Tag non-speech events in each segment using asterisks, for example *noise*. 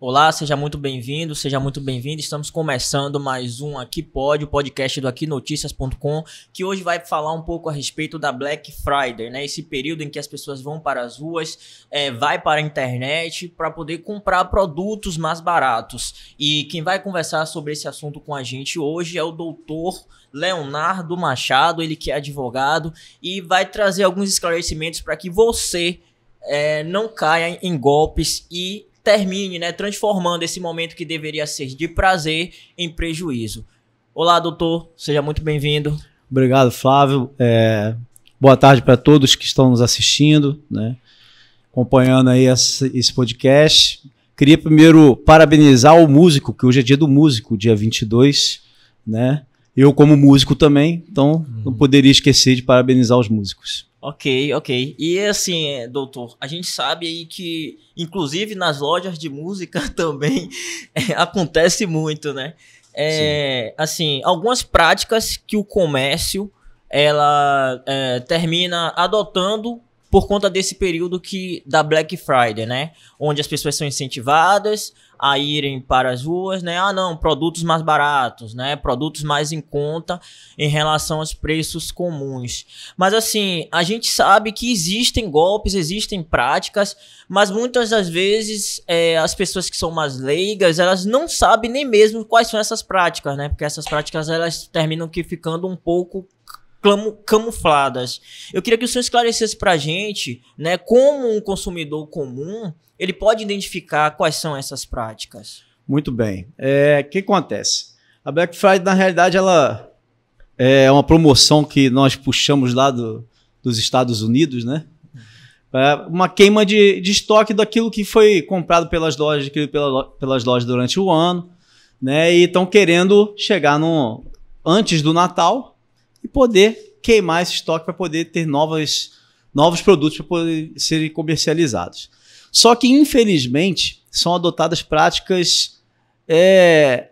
Olá, seja muito bem-vindo, seja muito bem-vindo. Estamos começando mais um Aqui Pode, o podcast do AquiNotícias.com, que hoje vai falar um pouco a respeito da Black Friday, né? Esse período em que as pessoas vão para as ruas, é, vai para a internet para poder comprar produtos mais baratos. E quem vai conversar sobre esse assunto com a gente hoje é o doutor Leonardo Machado, ele que é advogado, e vai trazer alguns esclarecimentos para que você é, não caia em golpes e termine, né, transformando esse momento que deveria ser de prazer em prejuízo. Olá, doutor, seja muito bem-vindo. Obrigado, Flávio. É, boa tarde para todos que estão nos assistindo, né, acompanhando aí esse, esse podcast. Queria primeiro parabenizar o músico, que hoje é dia do músico, dia 22, né? Eu como músico também, então não uhum. poderia esquecer de parabenizar os músicos. Ok, ok. E assim, é, doutor, a gente sabe aí que, inclusive nas lojas de música *laughs* também é, acontece muito, né? É, assim, algumas práticas que o comércio ela é, termina adotando por conta desse período que da Black Friday, né? Onde as pessoas são incentivadas a irem para as ruas, né? Ah, não, produtos mais baratos, né? Produtos mais em conta em relação aos preços comuns. Mas assim, a gente sabe que existem golpes, existem práticas, mas muitas das vezes é, as pessoas que são mais leigas, elas não sabem nem mesmo quais são essas práticas, né? Porque essas práticas elas terminam que ficando um pouco camufladas. Eu queria que o senhor esclarecesse para a gente, né, como um consumidor comum ele pode identificar quais são essas práticas. Muito bem. É, o que acontece? A Black Friday, na realidade, ela é uma promoção que nós puxamos lá do, dos Estados Unidos, né? É uma queima de, de, estoque daquilo que foi comprado pelas lojas, adquirido pela, pelas lojas durante o ano, né? E estão querendo chegar no, antes do Natal, e poder queimar esse estoque para poder ter novas, novos produtos para poder serem comercializados. Só que, infelizmente, são adotadas práticas, é,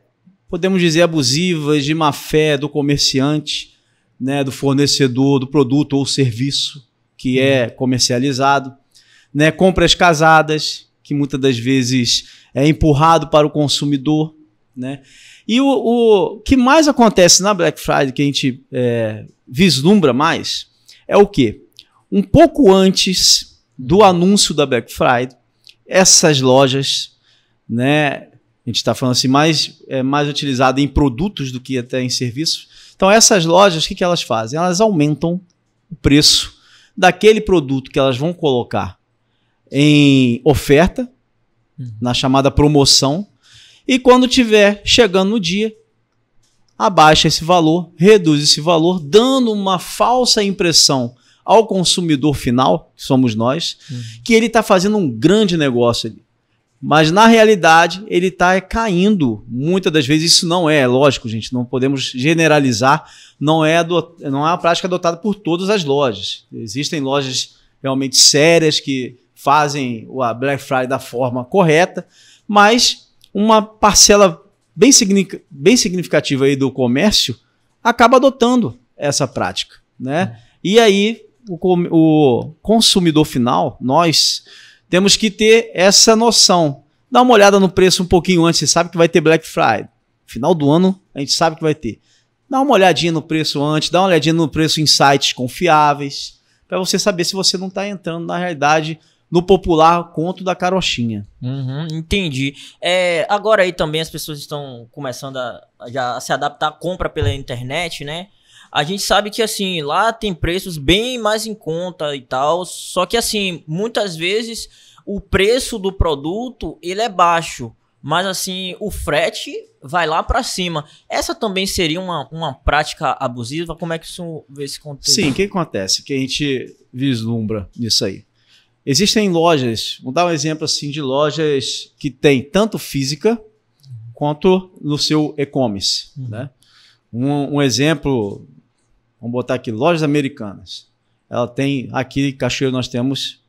podemos dizer, abusivas, de má fé do comerciante, né, do fornecedor do produto ou serviço que é uhum. comercializado, né, compras casadas, que muitas das vezes é empurrado para o consumidor. Né? E o, o que mais acontece na Black Friday que a gente é, vislumbra mais é o que? Um pouco antes do anúncio da Black Friday, essas lojas, né? A gente está falando assim, mais, é, mais utilizada em produtos do que até em serviços. Então, essas lojas, o que, que elas fazem? Elas aumentam o preço daquele produto que elas vão colocar em oferta, uhum. na chamada promoção, e quando tiver chegando no dia, abaixa esse valor, reduz esse valor, dando uma falsa impressão ao consumidor final, que somos nós, uhum. que ele está fazendo um grande negócio ali. Mas na realidade, ele está caindo. Muitas das vezes isso não é, lógico, gente, não podemos generalizar, não é, não é uma prática adotada por todas as lojas. Existem lojas realmente sérias que fazem a Black Friday da forma correta, mas uma parcela bem, bem significativa aí do comércio acaba adotando essa prática, né? Uhum. E aí o, o consumidor final, nós temos que ter essa noção. Dá uma olhada no preço um pouquinho antes, você sabe que vai ter Black Friday. Final do ano, a gente sabe que vai ter. Dá uma olhadinha no preço antes, dá uma olhadinha no preço em sites confiáveis, para você saber se você não está entrando na realidade no popular conto da carochinha. Uhum, entendi. É, agora aí também as pessoas estão começando a, a se adaptar à compra pela internet, né? A gente sabe que assim, lá tem preços bem mais em conta e tal, só que assim, muitas vezes o preço do produto, ele é baixo, mas assim, o frete vai lá para cima. Essa também seria uma, uma prática abusiva? Como é que isso vê esse contexto? Sim, o que acontece? Que a gente vislumbra nisso aí. Existem lojas, vou dar um exemplo assim de lojas que tem tanto física quanto no seu e-commerce. Uhum. Né? Um, um, exemplo, vamos botar aqui, lojas americanas. Ela tem, aqui em Cachoeiro nós temos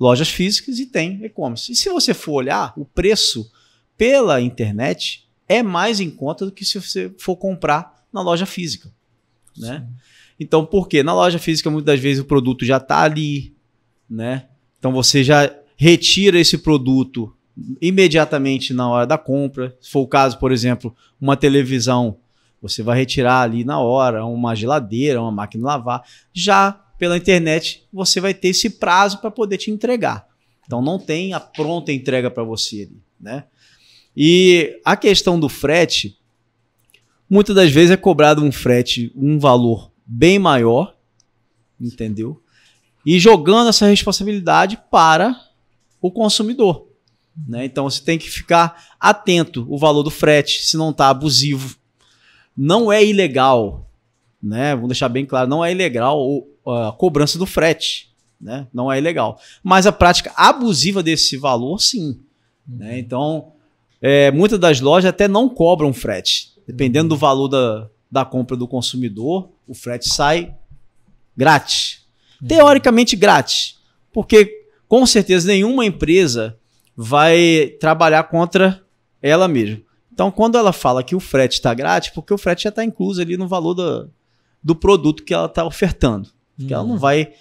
lojas físicas e tem e-commerce. E se você for olhar, o preço pela internet é mais em conta do que se você for comprar na loja física. Né? Então, por quê? Na loja física, muitas das vezes o produto já está ali, né? Então você já retira esse produto imediatamente na hora da compra. Se for o caso, por exemplo, uma televisão, você vai retirar ali na hora, uma geladeira, uma máquina de lavar. Já pela internet, você vai ter esse prazo para poder te entregar. Então não tem a pronta entrega para você ali, né? E a questão do frete, muitas das vezes é cobrado um frete, um valor bem maior, entendeu? e jogando essa responsabilidade para o consumidor. Né? Então você tem que ficar atento o valor do frete, se não está abusivo. Não é ilegal, né? Vamos deixar bem claro, não é ilegal a cobrança do frete, né? Não é ilegal. Mas a prática abusiva desse valor, sim. Uhum. Né? Então, é, muitas das lojas até não cobram frete. Dependendo do valor da, da compra do consumidor, o frete sai grátis teoricamente grátis, porque com certeza nenhuma empresa vai trabalhar contra ela mesma. Então, quando ela fala que o frete está grátis, porque o frete já está incluso ali no valor do, do produto que ela está ofertando. ela não uhum. vai.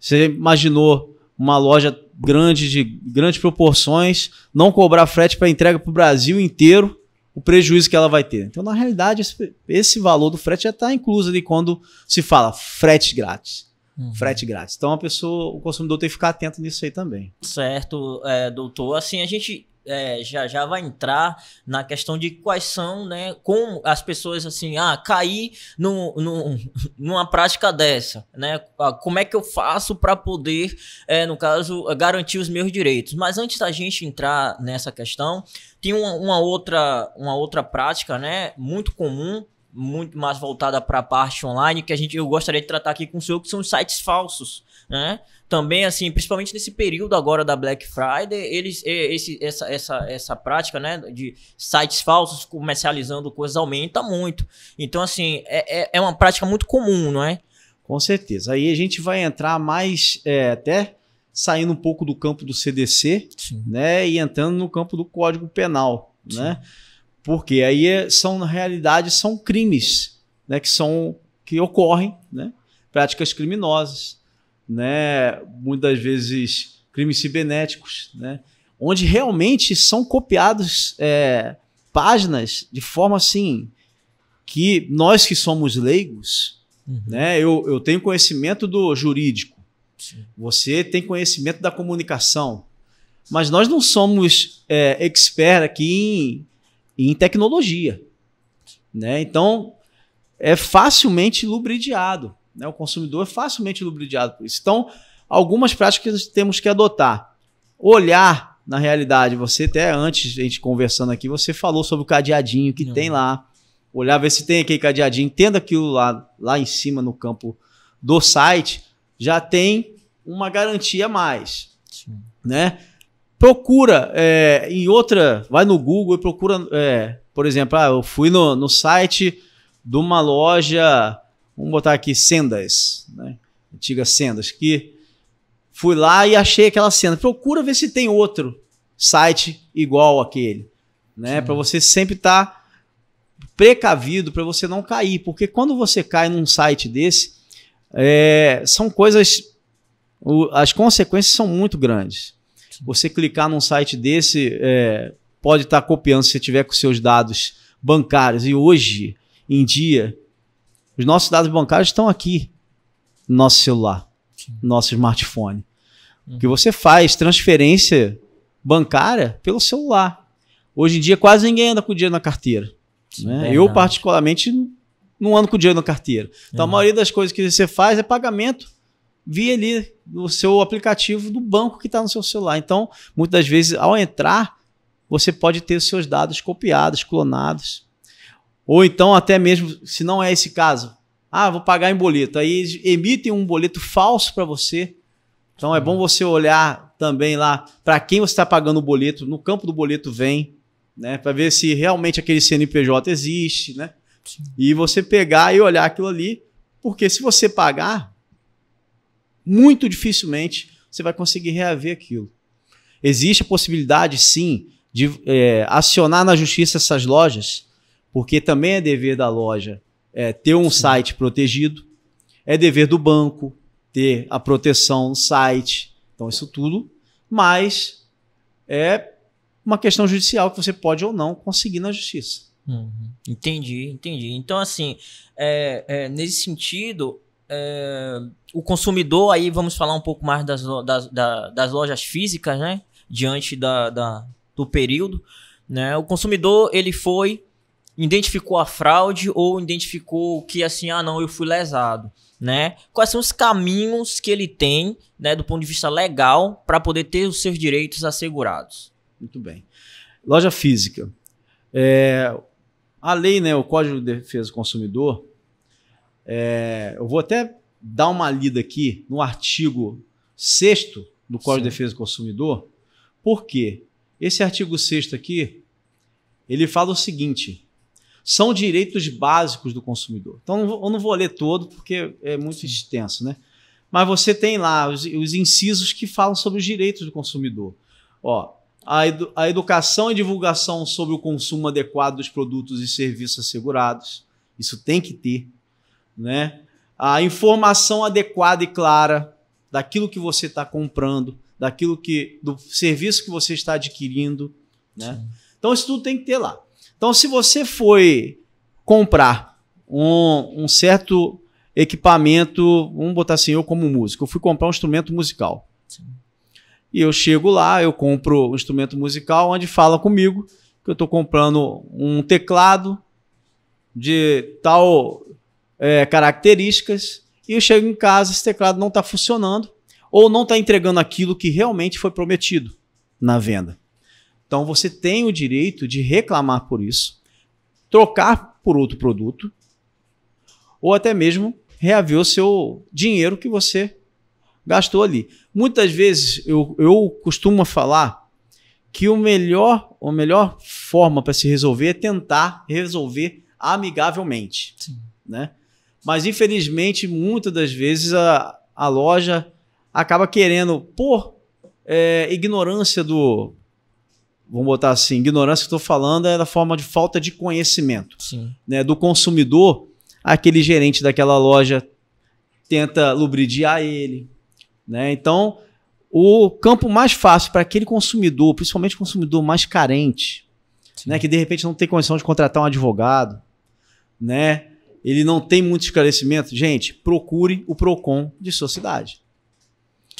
Você imaginou uma loja grande, de grandes proporções, não cobrar frete para entrega para o Brasil inteiro, o prejuízo que ela vai ter. Então, na realidade, esse, esse valor do frete já está incluso ali quando se fala frete grátis. Uhum. Frete grátis. Então a pessoa, o consumidor tem que ficar atento nisso aí também. Certo, é, doutor. Assim, a gente é, já já vai entrar na questão de quais são, né, como as pessoas assim, ah, cair no, no, *laughs* numa prática dessa, né? Ah, como é que eu faço para poder, é, no caso, garantir os meus direitos? Mas antes da gente entrar nessa questão, tem uma, uma outra uma outra prática, né, muito comum muito mais voltada para a parte online, que a gente eu gostaria de tratar aqui com o senhor, que são os sites falsos, né? Também assim, principalmente nesse período agora da Black Friday, eles esse, essa, essa, essa prática, né, de sites falsos comercializando coisas aumenta muito. Então assim, é, é, é uma prática muito comum, não é? Com certeza. Aí a gente vai entrar mais é, até saindo um pouco do campo do CDC, né, e entrando no campo do Código Penal, Sim. né? Porque aí é, são, na realidade, são crimes né, que, são, que ocorrem, né? práticas criminosas, né? muitas vezes crimes cibernéticos, né? onde realmente são copiados é, páginas de forma assim que nós que somos leigos, uhum. né? Eu, eu tenho conhecimento do jurídico, Sim. você tem conhecimento da comunicação, mas nós não somos é, expert aqui e em tecnologia. Né? Então, é facilmente lubridiado. Né? O consumidor é facilmente lubridiado por isso. Então, algumas práticas que temos que adotar. Olhar na realidade, você até antes a gente conversando aqui, você falou sobre o cadeadinho que Não. tem lá. Olhar, ver se tem aquele cadeadinho, tendo aquilo lá, lá em cima no campo do site, já tem uma garantia a mais. Sim. Né? procura é, em outra, vai no Google e procura, é, por exemplo, ah, eu fui no, no site de uma loja, vamos botar aqui Sendas, né? antiga Sendas, que fui lá e achei aquela cena. Procura ver se tem outro site igual aquele, né? Para você sempre estar tá precavido para você não cair, porque quando você cai num site desse, é, são coisas, o, as consequências são muito grandes. Você clicar num site desse é, pode estar tá copiando se você tiver com seus dados bancários. E hoje em dia, os nossos dados bancários estão aqui no nosso celular, no nosso smartphone. Hum. O Que você faz transferência bancária pelo celular. Hoje em dia quase ninguém anda com dinheiro na carteira. Né? Eu particularmente não ando com dinheiro na carteira. Então a uhum. maioria das coisas que você faz é pagamento via ali no seu aplicativo do banco que está no seu celular. Então, muitas vezes, ao entrar, você pode ter os seus dados copiados, clonados. Ou então, até mesmo, se não é esse caso, ah, vou pagar em boleto. Aí emitem um boleto falso para você. Então, é bom você olhar também lá para quem você está pagando o boleto. No campo do boleto vem, né? Para ver se realmente aquele CNPJ existe, né? Sim. E você pegar e olhar aquilo ali. Porque se você pagar, muito dificilmente você vai conseguir reaver aquilo. Existe a possibilidade, sim, de é, acionar na justiça essas lojas, porque também é dever da loja é, ter um sim. site protegido, é dever do banco ter a proteção no site, então isso tudo, mas é uma questão judicial que você pode ou não conseguir na justiça. Uhum. Entendi, entendi. Então, assim, é, é nesse sentido, é, o consumidor, aí vamos falar um pouco mais das, das, das lojas físicas, né? Diante da, da, do período, né? O consumidor, ele foi, identificou a fraude ou identificou que assim, ah não, eu fui lesado, né? Quais são os caminhos que ele tem, né? Do ponto de vista legal, para poder ter os seus direitos assegurados? Muito bem. Loja física. É, a lei, né, o Código de Defesa do Consumidor, é, eu vou até dar uma lida aqui no artigo 6 do Código Sim. de Defesa do Consumidor, porque esse artigo 6 aqui, ele fala o seguinte, são direitos básicos do consumidor. Então, eu não vou ler todo, porque é muito Sim. extenso, né? Mas você tem lá os, os, incisos que falam sobre os direitos do consumidor. Ó, a, edu a educação e divulgação sobre o consumo adequado dos produtos e serviços assegurados. Isso tem que ter né? A informação adequada e clara daquilo que você está comprando, daquilo que do serviço que você está adquirindo, né? Sim. Então isso tudo tem que ter lá. Então se você foi comprar um, um certo equipamento, vamos botar assim, eu como músico, eu fui comprar um instrumento musical. Sim. E eu chego lá, eu compro um instrumento musical onde fala comigo que eu estou comprando um teclado de tal é, características, e eu chego em casa, esse teclado não está funcionando, ou não está entregando aquilo que realmente foi prometido na venda. Então você tem o direito de reclamar por isso, trocar por outro produto, ou até mesmo reaver o seu dinheiro que você gastou ali. Muitas vezes eu, eu costumo falar que o melhor, a melhor forma para se resolver é tentar resolver amigavelmente. Sim. Né? Mas infelizmente, muitas das vezes a, a loja acaba querendo, por é, ignorância do. Vamos botar assim, ignorância que estou falando é da forma de falta de conhecimento né, do consumidor. Aquele gerente daquela loja tenta lubridiar ele. Né? Então, o campo mais fácil para aquele consumidor, principalmente consumidor mais carente, né, que de repente não tem condição de contratar um advogado, né, ele não tem muito esclarecimento, gente, procure o PROCON de sua cidade.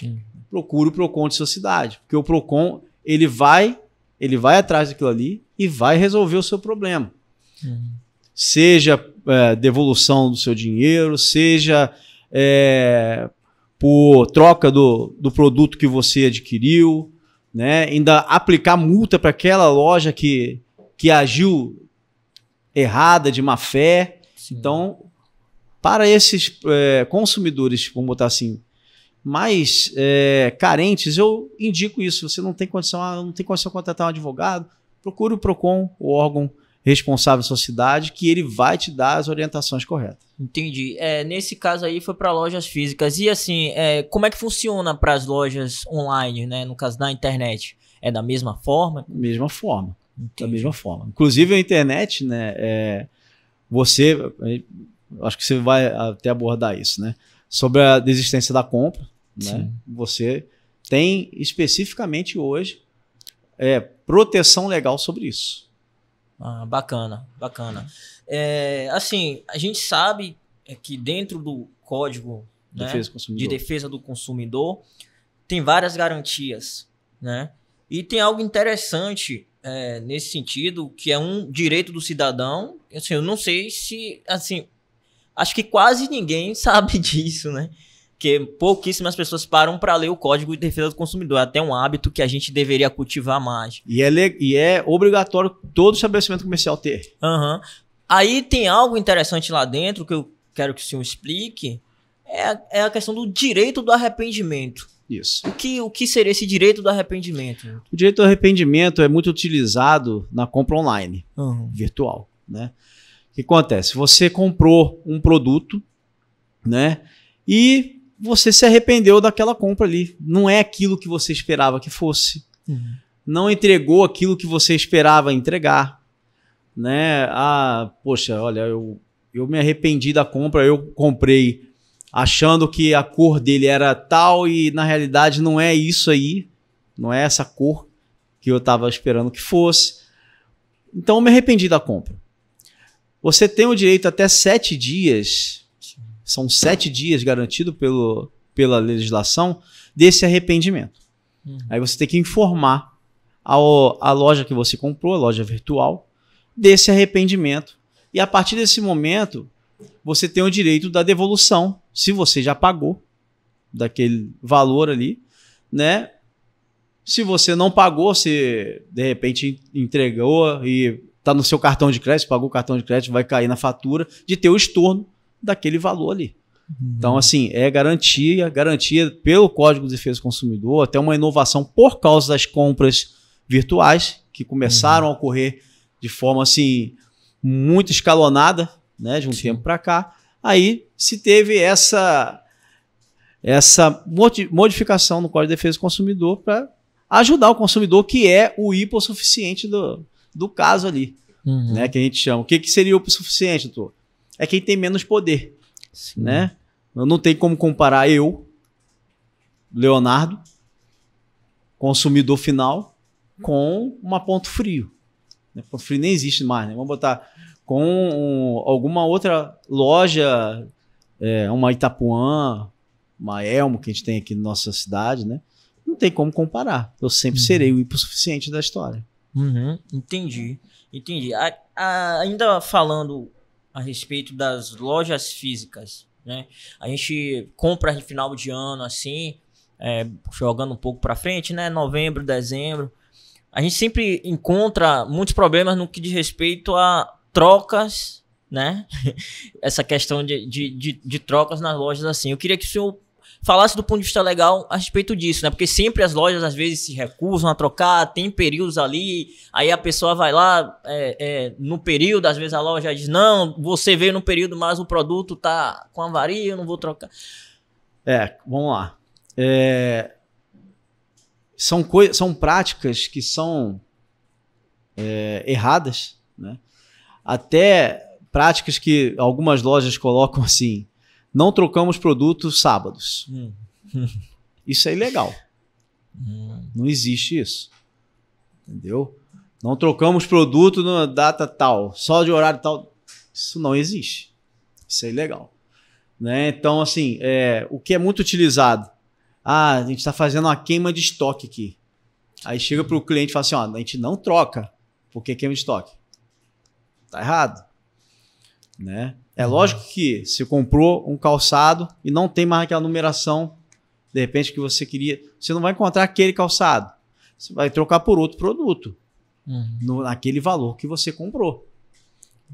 Sim. Procure o PROCON de sua cidade, porque o PROCON, ele vai, ele vai atrás daquilo ali e vai resolver o seu problema. Uhum. Seja é, devolução do seu dinheiro, seja é, por troca do, do produto que você adquiriu, né? ainda aplicar multa para aquela loja que, que agiu errada, de má fé. Então, para esses é, consumidores, vamos botar assim, mais é, carentes, eu indico isso. Você não tem condição, ah, não tem condição de contratar um advogado, procure o PROCON, o órgão responsável da sua cidade, que ele vai te dar as orientações corretas. Entendi. É, nesse caso aí foi para lojas físicas. E assim, é, como é que funciona para as lojas online, né? No caso da internet? É da mesma forma? Mesma forma. Entendi. Da mesma forma. Inclusive a internet, né? É, você, eh, acho que você vai até abordar isso, né? Sobre a desistência da compra, né? Você tem especificamente hoje é, proteção legal sobre isso. Ah, bacana, bacana. É, assim, a gente sabe é, que dentro do código né, defesa né, de defesa do consumidor tem várias garantias, né? E tem algo interessante é, nesse sentido, que é um direito do cidadão. Assim, eu não sei se, assim, acho que quase ninguém *laughs* sabe disso, né? Que pouquíssimas pessoas param para ler o Código de Defesa do Consumidor. É até um hábito que a gente deveria cultivar mais. E é, e é obrigatório todo estabelecimento comercial ter. Uhum. Aí tem algo interessante lá dentro que eu quero que o senhor explique. É a, é a questão do direito do arrependimento. Isso. O que, o que seria esse direito do arrependimento? O direito do arrependimento é muito utilizado na compra online, uhum. virtual. Né? O que acontece? Você comprou um produto né? e você se arrependeu daquela compra ali. Não é aquilo que você esperava que fosse. Uhum. Não entregou aquilo que você esperava entregar. Né? Ah, poxa, olha, eu, eu me arrependi da compra, eu comprei achando que a cor dele era tal e na realidade não é isso aí, não é essa cor que eu estava esperando que fosse. Então eu me arrependi da compra. Você tem o direito até sete dias, são sete dias garantido pelo, pela legislação, desse arrependimento. Uhum. Aí você tem que informar ao, a loja que você comprou, a loja virtual, desse arrependimento. E a partir desse momento, você tem o direito da devolução se você já pagou daquele valor ali, né? Se você não pagou, se de repente entregou e tá no seu cartão de crédito, pagou o cartão de crédito, vai cair na fatura de ter o estorno daquele valor ali. Uhum. Então, assim, é garantia, garantia pelo Código de Defesa do Consumidor, até uma inovação por causa das compras virtuais que começaram uhum. a ocorrer de forma assim muito escalonada, né, de um Sim. tempo para cá aí se teve essa essa modificação no Código de Defesa do Consumidor para ajudar o consumidor, que é o hipossuficiente do, do caso ali, uhum. né, que a gente chama. O que, que seria o hipossuficiente, doutor? É quem tem menos poder, né? não tem como comparar eu, Leonardo, consumidor final, com uma ponto frio. Né, ponto frio nem existe mais, né? Vamos botar com alguma outra loja, é, uma Itapuã, uma Elmo que a gente tem aqui na nossa cidade, né? Não tem como comparar. Eu sempre uhum. serei o hipossuficiente da história. Uhum, entendi, entendi. A, a, ainda falando a respeito das lojas físicas, né? A gente compra no final de ano, assim, é, jogando um pouco para frente, né? Novembro, dezembro. A gente sempre encontra muitos problemas no que diz respeito a trocas, né? *laughs* Essa questão de, de, de, de, trocas nas lojas, assim. Eu queria que o senhor falasse do ponto de vista legal a respeito disso, né? Porque sempre as lojas, às vezes, se recusam a trocar, tem períodos ali, aí a pessoa vai lá é, é, no período, às vezes a loja diz, não, você veio no período, mas o produto tá com avaria, eu não vou trocar. É, vamos lá. É, são, são práticas que são é, erradas, né? até práticas que algumas lojas colocam assim: não trocamos produtos sábados. Hum. *laughs* Isso é ilegal. Hum. Não existe isso. Entendeu? Não trocamos produto na data tal, só de horário tal. Isso não existe. Isso é ilegal. Né? Então, assim, é, o que é muito utilizado? Ah, a gente está fazendo uma queima de estoque aqui. Aí chega para o cliente e fala assim: ó, a gente não troca, porque queima de estoque. Tá errado. Né? É uhum. lógico que se comprou um calçado e não tem mais aquela numeração, de repente, que você queria, você não vai encontrar aquele calçado. Você vai trocar por outro produto, uhum. no, naquele valor que você comprou.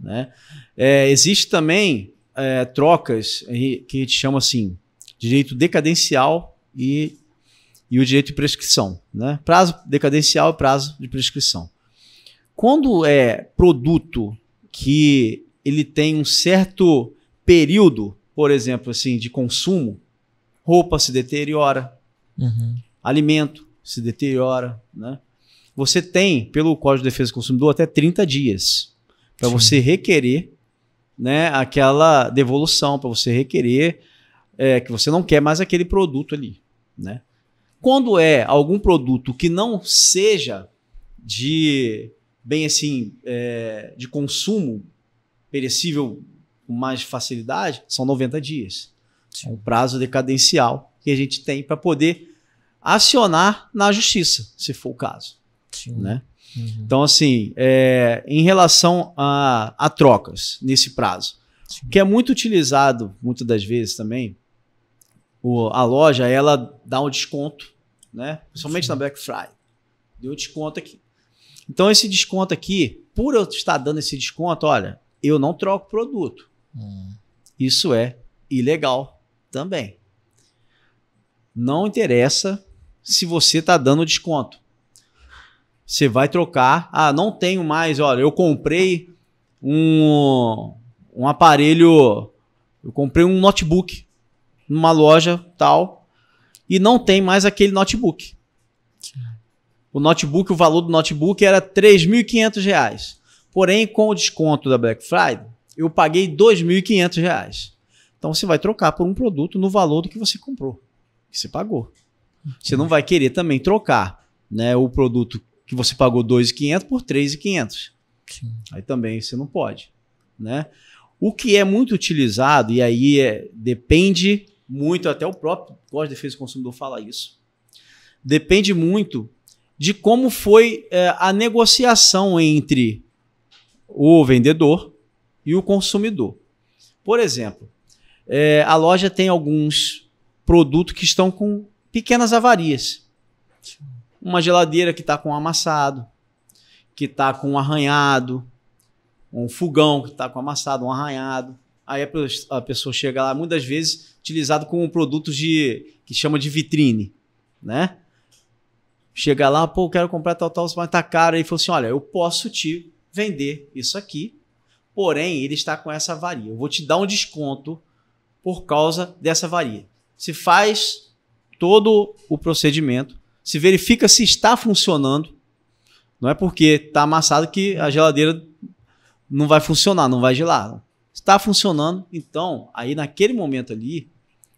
Né? É, existe também é, trocas que a gente chama assim, direito decadencial e, e o direito de prescrição. Né? Prazo decadencial e prazo de prescrição. Quando é produto que ele tem um certo período, por exemplo, assim, de consumo, roupa se deteriora, uhum. alimento se deteriora, né? Você tem, pelo Código de Defesa do Consumidor, até 30 dias para você requerer né, aquela devolução, para você requerer é, que você não quer mais aquele produto ali. Né? Quando é algum produto que não seja de bem assim é, de consumo perecível com mais facilidade são 90 dias. o É um prazo decadencial que a gente tem para poder acionar na justiça, se for o caso. Sim. Né? Uhum. Então, assim, é, em relação a, a, trocas nesse prazo, Sim. que é muito utilizado, muitas das vezes também, o, a loja ela dá um desconto, né? principalmente Sim. na Black Friday. Deu um desconto aqui. Então, esse desconto aqui, por eu estar dando esse desconto, olha, eu não troco produto. Hum. Isso é ilegal também. Não interessa se você está dando desconto. Você vai trocar. Ah, não tenho mais. Olha, eu comprei um, um aparelho. Eu comprei um notebook numa loja tal. E não tem mais aquele notebook o notebook, o valor do notebook era R$ 3.500. Porém, com o desconto da Black Friday, eu paguei R$ 2.500. Então você vai trocar por um produto no valor do que você comprou, que você pagou. Você não vai querer também trocar, né, o produto que você pagou R$ 2.500 por R$ 3.500. Aí também você não pode, né? O que é muito utilizado e aí é, depende muito até o próprio Código de Defesa do Consumidor fala isso. Depende muito de como foi é, a negociação entre o vendedor e o consumidor. Por exemplo, é, a loja tem alguns produtos que estão com pequenas avarias. Uma geladeira que está com um amassado, que está com um arranhado, um fogão que está com amassado, um arranhado. Aí a, a pessoa chega lá, muitas vezes utilizado como produtos de que chama de vitrine, né? chegar lá, pô, quero comprar tal, tal, mas tá caro. Ele falou assim: olha, eu posso te vender isso aqui, porém ele está com essa varia Eu vou te dar um desconto por causa dessa varia Se faz todo o procedimento, se verifica se está funcionando. Não é porque está amassado que a geladeira não vai funcionar, não vai gelar. Está funcionando, então aí naquele momento ali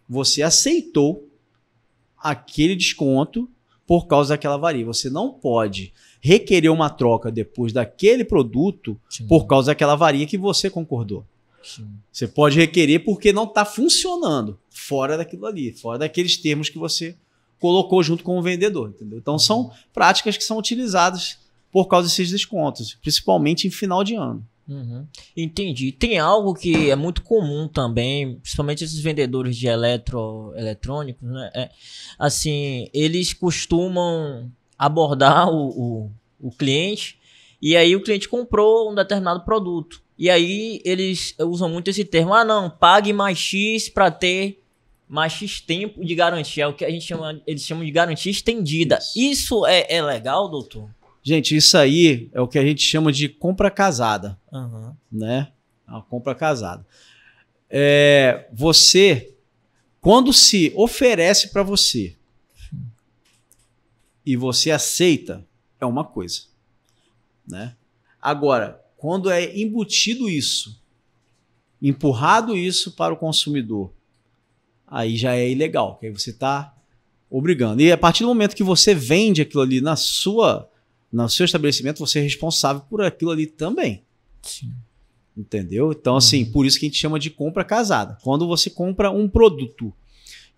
você aceitou aquele desconto por causa daquela avaria. Você não pode requerer uma troca depois daquele produto Sim. por causa daquela avaria que você concordou. Sim. Você pode requerer porque não está funcionando fora daquilo ali, fora daqueles termos que você colocou junto com o vendedor, entendeu? Então são uhum. práticas que são utilizadas por causa desses descontos, principalmente em final de ano. Uhum. Entendi. Tem algo que é muito comum também, principalmente esses vendedores de eletro, eletrônicos, né? É, assim, eles costumam abordar o, o, o cliente e aí o cliente comprou um determinado produto. E aí eles usam muito esse termo: ah, não, pague mais X para ter mais X tempo de garantia. É o que a gente chama, eles chamam de garantia estendida. Isso, Isso é, é legal, doutor? Gente, isso aí é o que a gente chama de compra casada, uhum. né? É a compra casada. É, você, quando se oferece para você e você aceita, é uma coisa, né? Agora, quando é embutido isso, empurrado isso para o consumidor, aí já é ilegal, que aí você está obrigando. E a partir do momento que você vende aquilo ali na sua no seu estabelecimento, você é responsável por aquilo ali também. Sim. Entendeu? Então, uhum. assim, por isso que a gente chama de compra casada. Quando você compra um produto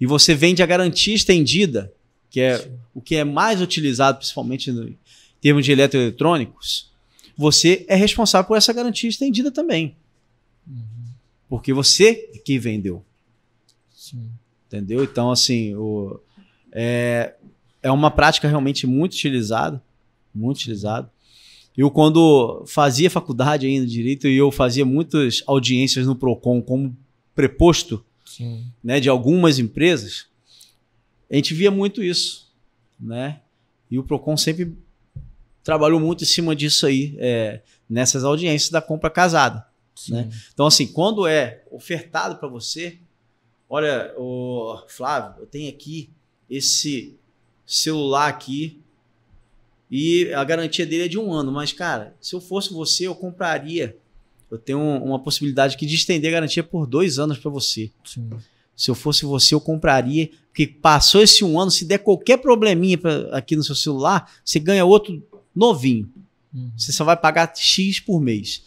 e você vende a garantia estendida, que é Sim. o que é mais utilizado, principalmente no, em termos de eletroeletrônicos, você é responsável por essa garantia estendida também. Uhum. Porque você é que vendeu. Sim. Entendeu? Então, assim, o, é, é uma prática realmente muito utilizada muito utilizado. Eu, quando fazia faculdade ainda de direito, e eu fazia muitas audiências no PROCON como preposto né, de algumas empresas, a gente via muito isso. Né? E o PROCON sempre trabalhou muito em cima disso aí, é, nessas audiências da compra casada. Né? Então, assim, quando é ofertado para você, olha, o Flávio, eu tenho aqui esse celular aqui e a garantia dele é de um ano. Mas, cara, se eu fosse você, eu compraria. Eu tenho uma possibilidade aqui de estender a garantia por dois anos para você. Sim. Se eu fosse você, eu compraria. Porque passou esse um ano, se der qualquer probleminha pra, aqui no seu celular, você ganha outro novinho. Uhum. Você só vai pagar X por mês.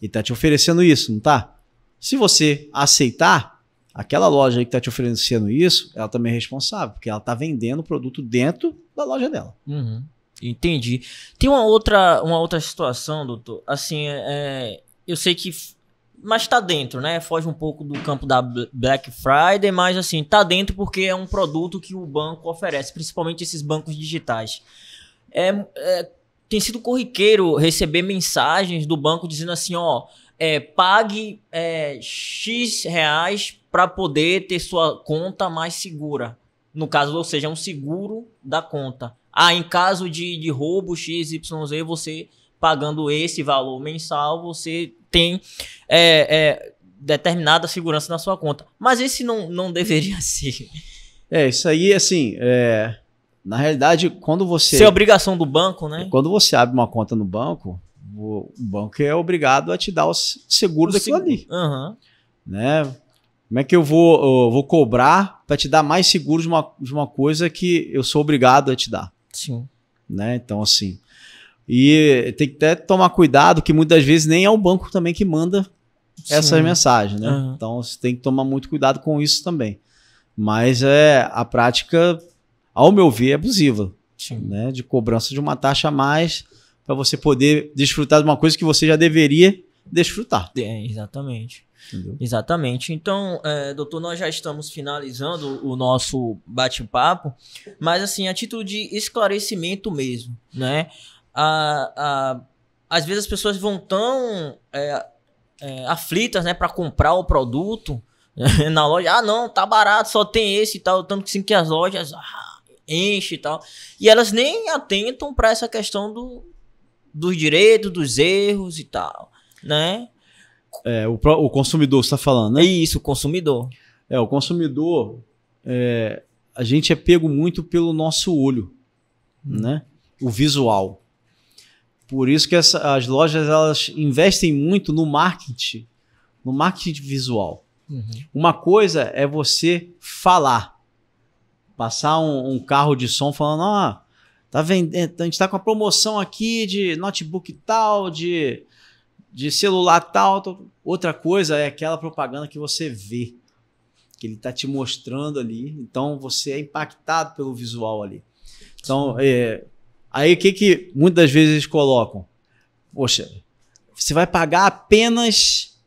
e tá te oferecendo isso, não tá? Se você aceitar, aquela loja que tá te oferecendo isso, ela também é responsável, porque ela tá vendendo o produto dentro da loja dela. Uhum. Entendi. Tem uma outra, uma outra situação, doutor. Assim, é, é eu sei que. Mas tá dentro, né? Foge um pouco do campo da Black Friday, mas assim, tá dentro porque é um produto que o banco oferece, principalmente esses bancos digitais. É, é tem sido corriqueiro receber mensagens do banco dizendo assim: ó, é, pague é, X reais para poder ter sua conta mais segura. No caso, ou seja, é um seguro da conta. Ah, em caso de, de roubo XYZ, você pagando esse valor mensal, você tem é, é, determinada segurança na sua conta. Mas esse não, não deveria *laughs* ser. É, isso aí, assim, é, na realidade, quando você. Isso é obrigação do banco, né? Quando você abre uma conta no banco, o banco é obrigado a te dar o seguro o daquilo seguro. ali. Uhum. Né? Como é que eu vou, eu vou cobrar para te dar mais seguro de uma, de uma coisa que eu sou obrigado a te dar? Sim. Né? Então, assim. E tem que até tomar cuidado, que muitas vezes nem é o banco também que manda Sim. essas mensagens, né? Uhum. Então você tem que tomar muito cuidado com isso também. Mas é a prática, ao meu ver, é abusiva, Sim. né? De cobrança de uma taxa a mais para você poder desfrutar de uma coisa que você já deveria desfrutar. É, exatamente. Entendeu? Exatamente. Então, é, doutor, nós já estamos finalizando o nosso bate-papo, mas assim, a título de esclarecimento mesmo, né? A, a, às vezes as pessoas vão tão é, é, aflitas, né, para comprar o produto né, *laughs* na loja. Ah, não, tá barato, só tem esse e tal, tanto que sim que as lojas ah, enche e tal. E elas nem atentam para essa questão do, dos direitos, dos erros e tal né? É, o, o consumidor está falando, né? É isso, o consumidor. É, o consumidor, é, a gente é pego muito pelo nosso olho, hum. né? O visual. Por isso que essa, as lojas elas investem muito no marketing, no marketing visual. Uhum. Uma coisa é você falar, passar um, um carro de som falando, ó, tá vendendo, a gente tá com a promoção aqui de notebook tal, de de celular tal. Outra coisa é aquela propaganda que você vê, que ele está te mostrando ali. Então você é impactado pelo visual ali. Então, é, aí o que, que muitas vezes eles colocam? Poxa, você vai pagar apenas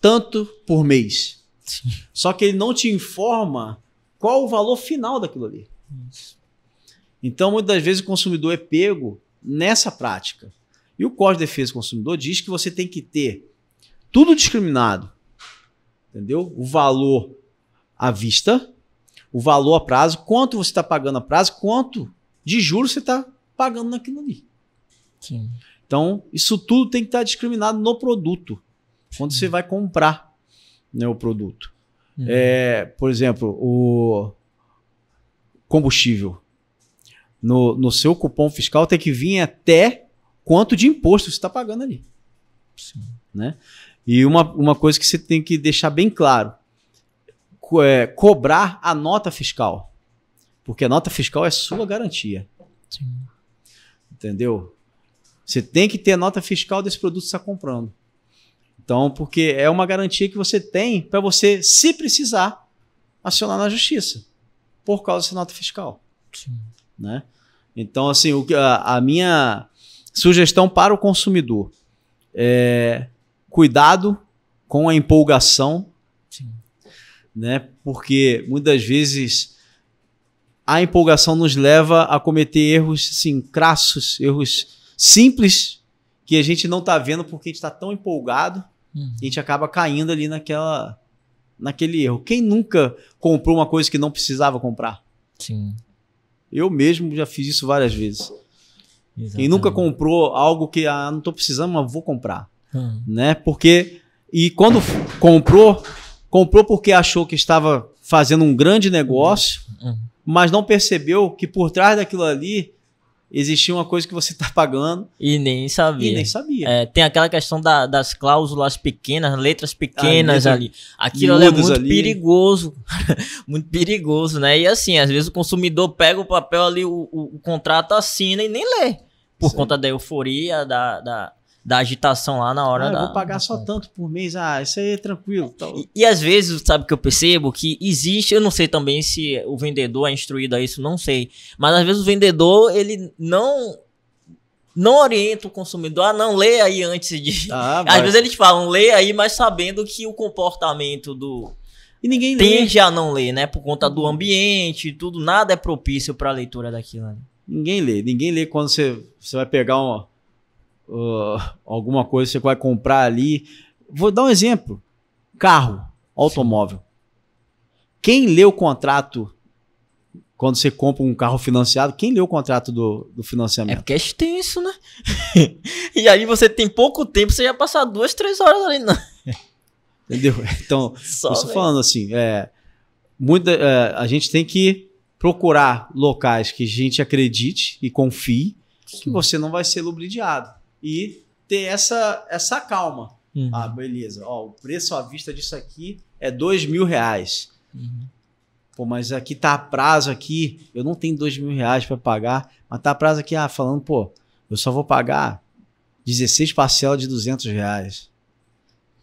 tanto por mês. *laughs* Só que ele não te informa qual o valor final daquilo ali. Então, muitas vezes o consumidor é pego nessa prática. E o Código de Defesa do Consumidor diz que você tem que ter tudo discriminado, entendeu? O valor à vista, o valor a prazo, quanto você está pagando a prazo, quanto de juros você está pagando naquilo ali. Sim. Então, isso tudo tem que estar tá discriminado no produto, quando Sim. você hum. vai comprar né, o produto. Uhum. É, por exemplo, o combustível. No, no seu cupom fiscal tem que vir até quanto de imposto você está pagando ali. Sim. Né? E uma, uma coisa que você tem que deixar bem claro: co é, cobrar a nota fiscal. Porque a nota fiscal é sua garantia. Sim. Entendeu? Você tem que ter a nota fiscal desse produto que você está comprando. Então, porque é uma garantia que você tem para você, se precisar, acionar na justiça por causa dessa nota fiscal. Sim. Né? Então, assim, o, a, a minha Sugestão para o consumidor: é, cuidado com a empolgação, Sim. né? Porque muitas vezes a empolgação nos leva a cometer erros, assim, crassos, erros simples que a gente não está vendo porque a gente está tão empolgado, uhum. a gente acaba caindo ali naquela, naquele erro. Quem nunca comprou uma coisa que não precisava comprar? Sim. Eu mesmo já fiz isso várias vezes. Exatamente. nunca comprou algo que ah, não estou precisando, mas vou comprar, uhum. né? Porque e quando comprou, comprou porque achou que estava fazendo um grande negócio, uhum. mas não percebeu que por trás daquilo ali existia uma coisa que você está pagando. E nem sabia. E nem sabia. É, tem aquela questão da, das cláusulas pequenas, letras pequenas ah, ali. Aquilo é muito ali. perigoso. *laughs* muito perigoso, né? E assim, às vezes o consumidor pega o papel ali, o, o, o contrato assina e nem lê. Por Sim. conta da euforia, da, da, da, agitação lá na hora ah, da. Eu vou pagar só tanto por mês, ah, isso aí é tranquilo. Tá... E, e, às vezes, sabe que eu percebo? Que existe, eu não sei também se o vendedor é instruído a isso, não sei. Mas às vezes o vendedor, ele não. Não orienta o consumidor, ah, não, lê aí antes de. Ah, mas... *laughs* Às vezes eles falam, lê aí, mas sabendo que o comportamento do, e ninguém tende lê. a não ler, né? Por conta do uhum. ambiente, tudo, nada é propício para a leitura daquilo. Né? Ninguém lê. Ninguém lê quando você, você vai pegar um, uh, alguma coisa, você vai comprar ali. Vou dar um exemplo: carro, automóvel. Quem lê o contrato quando você compra um carro financiado, quem lê o contrato do, do é financiamento? É porque é extenso, né? *laughs* e aí você tem pouco tempo, você já passar duas, três horas ali, não. Né? Entendeu? *laughs* Então, Só, eu estou falando assim, é, muita, é, a gente tem que procurar locais que a gente acredite e confie Sim. que você não vai ser lubridiado. E ter essa, essa calma. Uhum. Ah, beleza. Ó, o preço à vista disso aqui é dois mil reais. Uhum. Pô, mas aqui tá a prazo aqui, eu não tenho dois mil reais para pagar, mas tá a prazo aqui, ah, falando, pô, eu só vou pagar 16 parcelas de 200 reais.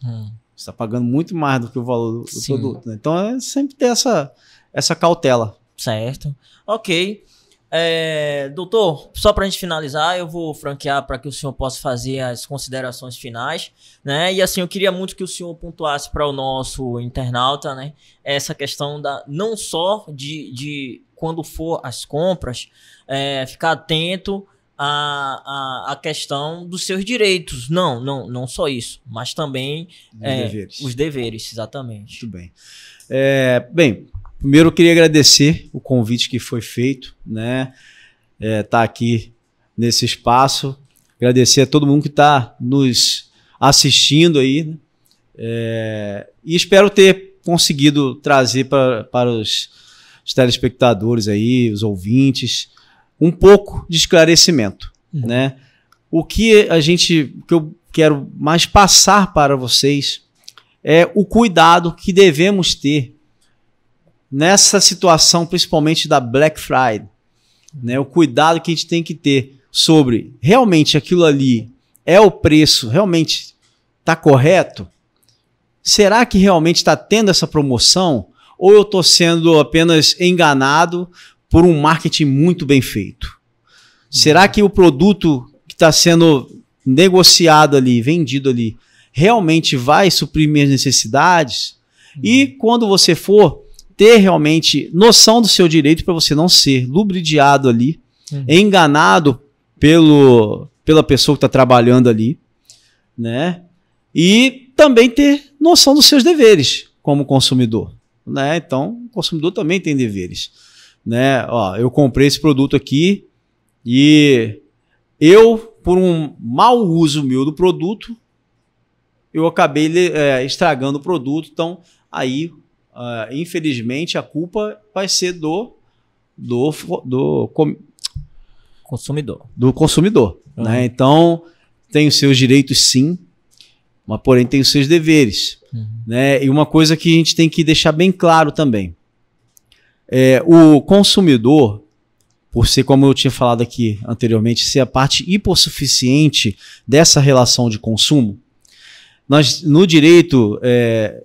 Hum. Você tá pagando muito mais do que o valor do, Sim. produto. Né? Então, é sempre ter essa, essa cautela. Certo. Ok. É, doutor, só para a gente finalizar, eu vou franquear para que o senhor possa fazer as considerações finais, né? E assim, eu queria muito que o senhor pontuasse para o nosso internauta, né? Essa questão da não só de, de quando for as compras, é, ficar atento à, à, à, questão dos seus direitos. Não, não, não só isso, mas também é, deveres. os deveres, exatamente. Muito bem. É, bem, Primeiro, eu queria agradecer o convite que foi feito, né? É, tá aqui nesse espaço. Agradecer a todo mundo que está nos assistindo aí. Né? É, e espero ter conseguido trazer pra, para os, os telespectadores aí, os ouvintes, um pouco de esclarecimento, uhum. né? O que a gente, que eu quero mais passar para vocês é o cuidado que devemos ter nessa situação, principalmente da Black Friday, né? O cuidado que a gente tem que ter sobre realmente aquilo ali é o preço, realmente está correto? Será que realmente está tendo essa promoção? Ou eu estou sendo apenas enganado por um marketing muito bem feito? Será que o produto que está sendo negociado ali, vendido ali, realmente vai suprir minhas necessidades? E quando você for ter realmente noção do seu direito para você não ser lubridiado ali, uhum. enganado pelo, pela pessoa que está trabalhando ali, né? E também ter noção dos seus deveres como consumidor, né? Então, o consumidor também tem deveres, né? Ó, eu comprei esse produto aqui e eu, por um mau uso meu do produto, eu acabei é, estragando o produto, então aí uh, infelizmente, a culpa vai ser do, do, do com... consumidor. Do consumidor. Né? Uhum. Né? Então, tem os seus direitos, sim, mas porém tem os seus deveres. Uhum. Né? E uma coisa que a gente tem que deixar bem claro também: é, o consumidor, por ser, como eu tinha falado aqui anteriormente, ser a parte hipossuficiente dessa relação de consumo, nós, no direito é,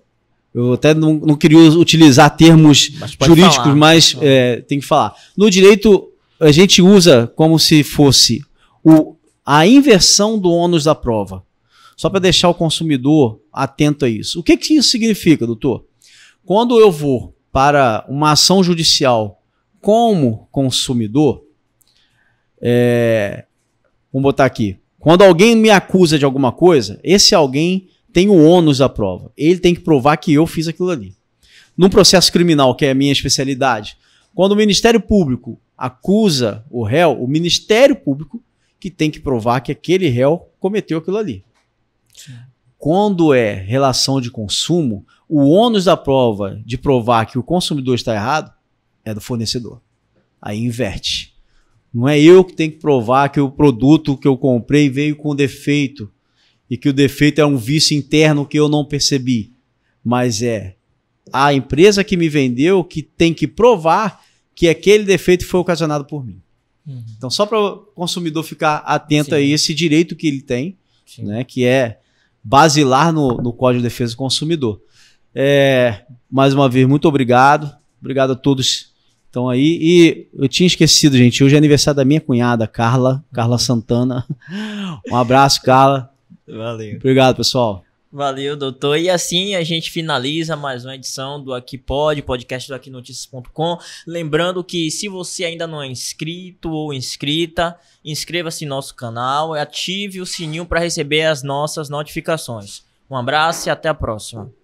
eu até não, não queria utilizar termos mas jurídicos, falar. mas ah. é, tem que falar. No direito, a gente usa como se fosse o, a inversão do ônus da prova. Só para deixar o consumidor atento a isso. O que, que isso significa, doutor? Quando eu vou para uma ação judicial como consumidor, é, vamos botar aqui. Quando alguém me acusa de alguma coisa, esse alguém tem o ônus da prova. Ele tem que provar que eu fiz aquilo ali. Num processo criminal, que é a minha especialidade, quando o Ministério Público acusa o réu, o Ministério Público que tem que provar que aquele réu cometeu aquilo ali. Sim. Quando é relação de consumo, o ônus da prova de provar que o consumidor está errado é do fornecedor. Aí inverte. Não é eu que tenho que provar que o produto que eu comprei veio com defeito e que o defeito é um vício interno que eu não percebi, mas é a empresa que me vendeu que tem que provar que aquele defeito foi ocasionado por mim. Uhum. Então, só para o consumidor ficar atento Sim. a esse direito que ele tem, né, que é basilar no, no Código de Defesa do Consumidor. É, mais uma vez, muito obrigado. Obrigado a todos então aí. E eu tinha esquecido, gente. Hoje é aniversário da minha cunhada, Carla, Carla Santana. *laughs* Um abraço, Carla. Valeu. Obrigado, pessoal. Valeu, doutor. E assim a gente finaliza mais uma edição do Aqui Pode, podcast do AquiNotícias.com. Lembrando que se você ainda não é inscrito ou inscrita, inscreva-se em nosso canal e ative o sininho para receber as nossas notificações. Um abraço e até a próxima.